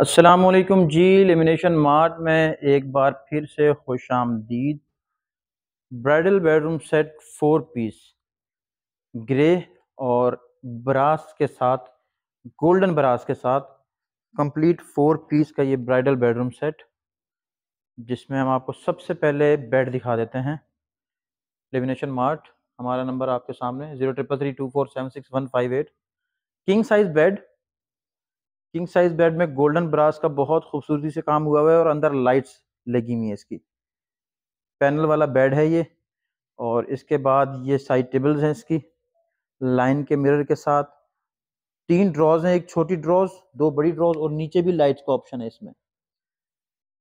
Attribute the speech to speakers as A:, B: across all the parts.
A: असलकुम जी elimination mart में एक बार फिर से खुश आमदीद bridal bedroom set four piece grey और ब्रास के साथ गोल्डन ब्रास के साथ कंप्लीट फोर पीस का ये ब्राइडल बेडरूम सेट जिसमें हम आपको सबसे पहले बेड दिखा देते हैं एलिमिनेशन मार्ट हमारा नंबर आपके सामने zero triple three two four seven six one five eight king size bed king size bed में गोल्डन ब्रास का बहुत खूबसूरती से काम हुआ हुआ है और अंदर लाइट्स लगी हुई है इसकी पैनल वाला बेड है ये और इसके बाद ये साइड टेबल्स हैं इसकी लाइन के मिरर के साथ तीन ड्रॉज हैं एक छोटी ड्रॉज दो बड़ी ड्रॉज और नीचे भी लाइट्स का ऑप्शन है इसमें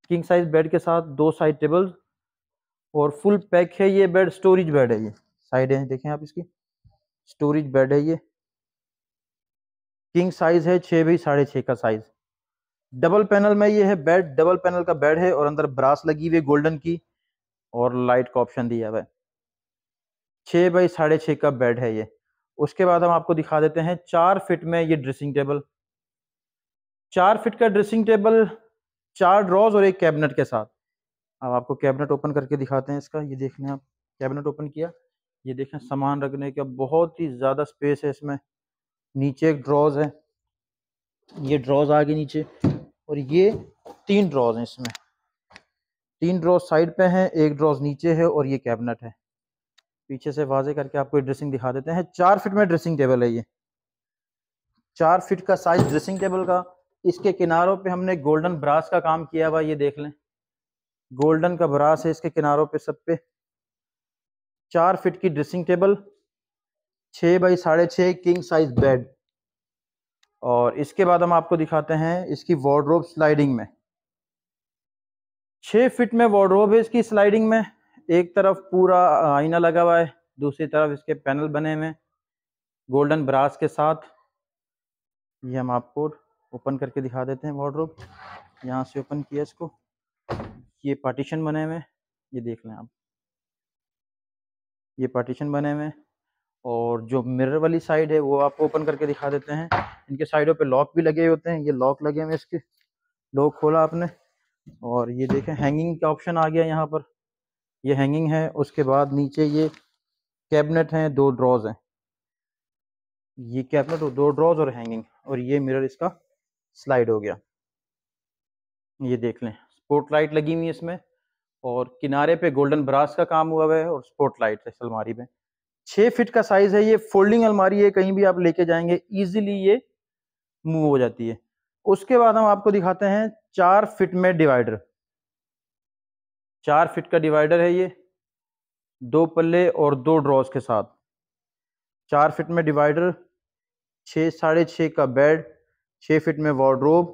A: किंग साइज बेड के साथ दो साइड टेबल्स और फुल पैक है ये बेड स्टोरेज बेड है ये साइड है देखें आप इसकी स्टोरेज बेड है ये किंग साइज है छः बाई साढ़े छः का साइज डबल पैनल में ये है बेड डबल पैनल का बेड है और अंदर ब्रास लगी हुई गोल्डन की और लाइट का ऑप्शन दिया हुआ है छः बाई साढ़े छः का बेड है ये उसके बाद हम आपको दिखा देते हैं चार फिट में ये ड्रेसिंग टेबल चार फिट का ड्रेसिंग टेबल चार ड्रॉज और एक कैबिनेट के साथ अब आपको कैबिनेट ओपन करके दिखाते हैं इसका ये देख लें आप कैबिनेट ओपन किया ये देखें सामान रखने का बहुत ही ज़्यादा स्पेस है इसमें नीचे एक ड्रॉज है ये ड्रॉज आगे नीचे और ये तीन ड्रॉज हैं इसमें तीन ड्रॉज साइड पे हैं एक ड्रॉज नीचे है और ये कैबिनेट है पीछे से वाजे करके आपको ड्रेसिंग दिखा देते हैं चार फिट में ड्रेसिंग टेबल है ये चार फिट का साइज ड्रेसिंग टेबल का इसके किनारों पे हमने गोल्डन ब्रास का काम किया हुआ ये देख लें गोल्डन का ब्रास है इसके किनारों पे सब पे चार फिट की ड्रेसिंग टेबल छः बाई साढ़े छः किंग साइज बेड और इसके बाद हम आपको दिखाते हैं इसकी वार्ड्रोब स्लाइडिंग में छः फिट में वार्ड्रोब है इसकी स्लाइडिंग में एक तरफ पूरा आईना लगा हुआ है दूसरी तरफ इसके पैनल बने हुए गोल्डन ब्रास के साथ ये हम आपको ओपन करके दिखा देते हैं वार्ड्रोब यहाँ से ओपन किया इसको ये पार्टीशन बने हुए ये देख लें आप ये पार्टीशन बने हुए और जो मिरर वाली साइड है वो आपको ओपन करके दिखा देते हैं इनके साइडों पे लॉक भी लगे होते हैं ये लॉक लगे हुए इसके लॉक खोला आपने और ये देखें हैंगिंग का ऑप्शन आ गया यहाँ पर ये हैंगिंग है उसके बाद नीचे ये कैबिनेट हैं दो ड्रॉज हैं ये कैबिनेट दो ड्रॉज और हैंगिंग और ये मिरर इसका स्लाइड हो गया ये देख लें स्पोर्ट लाइट लगी हुई है इसमें और किनारे पे गोल्डन ब्रास का काम हुआ हुआ है और स्पोर्ट लाइट है सलमारी में छः फिट का साइज है ये फोल्डिंग अलमारी है कहीं भी आप लेके जाएंगे ईजिली ये मूव हो जाती है उसके बाद हम आपको दिखाते हैं चार फिट में डिवाइडर चार फिट का डिवाइडर है ये दो पल्ले और दो ड्रॉज के साथ चार फिट में डिवाइडर छः साढ़े छः का बेड छः फिट में वार्ड्रोब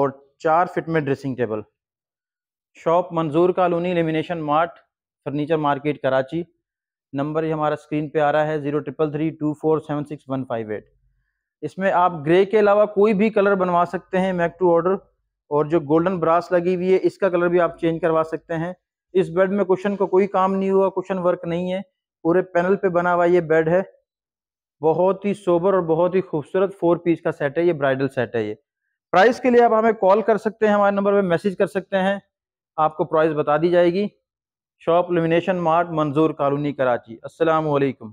A: और चार फिट में dressing table shop Manzoor Colony Lamination Mart furniture market Karachi number ये हमारा स्क्रीन पे आ रहा है zero triple three two four seven six one five eight इसमें आप ग्रे के अलावा कोई भी कलर बनवा सकते हैं मैक टू ऑर्डर और जो गोल्डन ब्रास लगी हुई है इसका कलर भी आप चेंज करवा सकते हैं इस बेड में कुशन को कोई काम नहीं हुआ कुशन वर्क नहीं है पूरे पैनल पे बना हुआ ये बेड है बहुत ही सोबर और बहुत ही खूबसूरत फोर पीस का सेट है ये ब्राइडल सेट है ये प्राइस के लिए आप हमें कॉल कर सकते हैं हमारे नंबर पर मैसेज कर सकते हैं आपको प्राइस बता दी जाएगी shop Lamination Mart Manzoor Colony Karachi असलकम